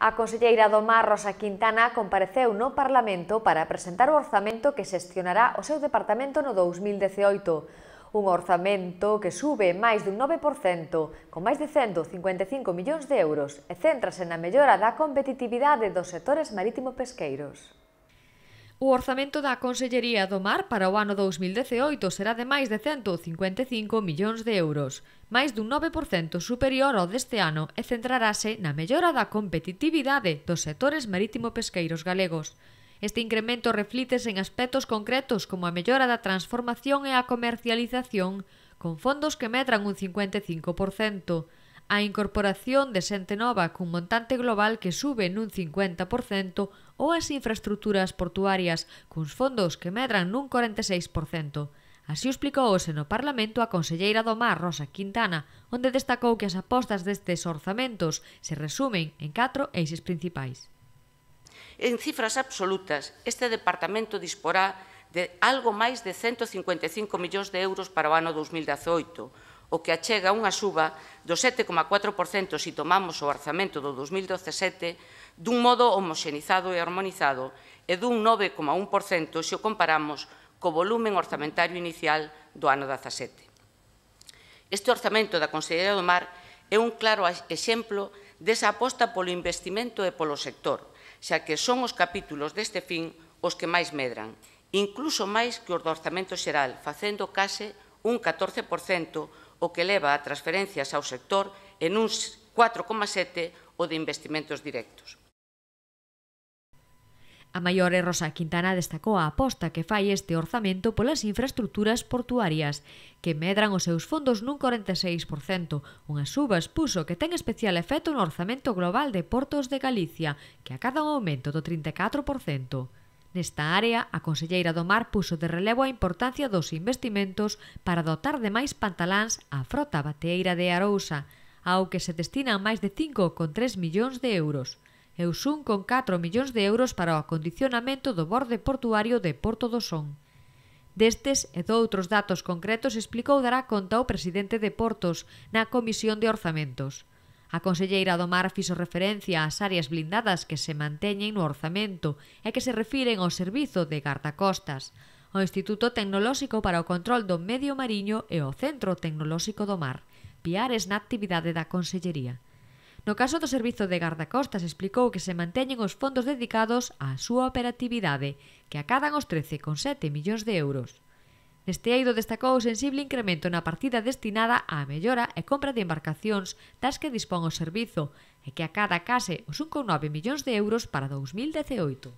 A conselleira do Mar, Rosa Quintana, compareceu no Parlamento para presentar o orzamento que xestionará o seu departamento no 2018. Un orzamento que sube máis dun 9%, con máis de 155 millóns de euros, e céntrase na mellora da competitividade dos sectores marítimo-pesqueiros. O orzamento da Consellería do Mar para o ano 2018 será de máis de 155 millóns de euros, máis dun 9% superior ao deste ano e centrarase na mellora da competitividade dos sectores marítimo-pesqueiros galegos. Este incremento reflítese en aspectos concretos como a mellora da transformación e a comercialización, con fondos que medran un 55%, a incorporación de xente nova cun montante global que sube nun 50% ou as infraestructuras portuarias cuns fondos que medran nun 46%. Así o hoxe no Parlamento a conselleira do Mar, Rosa Quintana, onde destacou que as apostas destes orzamentos se resumen en catro eixes principais. En cifras absolutas, este departamento disporá de algo máis de 155 millóns de euros para o ano 2018, o que achega unha suba do 7,4% se si tomamos o orzamento do 2017 dun modo homoxenizado e harmonizado e dun 9,1% se o comparamos co volumen orzamentario inicial do ano 17. Este orzamento da Consellería do Mar é un claro exemplo desa aposta polo investimento e polo sector, xa que son os capítulos deste fin os que máis medran, incluso máis que os do orzamento xeral, facendo case un 14%, o que leva a transferencias ao sector en uns 4,7 o de investimentos directos. A maior é Rosa Quintana destacou a aposta que fai este orzamento polas infraestructuras portuarias, que medran os seus fondos nun 46%, unha suba expuso que ten especial efecto no orzamento global de portos de Galicia, que acada un aumento do 34%. Nesta área, a Conselleira do Mar puso de relevo a importancia dos investimentos para dotar de máis pantaláns a frota bateira de Arousa, ao que se destinan máis de 5,3 millóns de euros e con 4 millóns de euros para o acondicionamento do borde portuario de Porto do Son. Destes e doutros datos concretos explicou dará conta o presidente de Portos na Comisión de Orzamentos. A conselleira do Mar fixo referencia ás áreas blindadas que se manteñen no orzamento e que se refiren ao servizo de Costas, o Instituto Tecnolóxico para o Control do Medio Mariño e o Centro Tecnolóxico do Mar, piares na actividade da Consellería. No caso do Servizo de Gardacostas explicou que se manteñen os fondos dedicados á súa operatividade, que acadan os 13,7 millóns de euros. Neste eido destacou o sensible incremento na partida destinada á mellora e compra de embarcacións das que dispón o servizo, e que a cada case os 1,9 millóns de euros para 2018.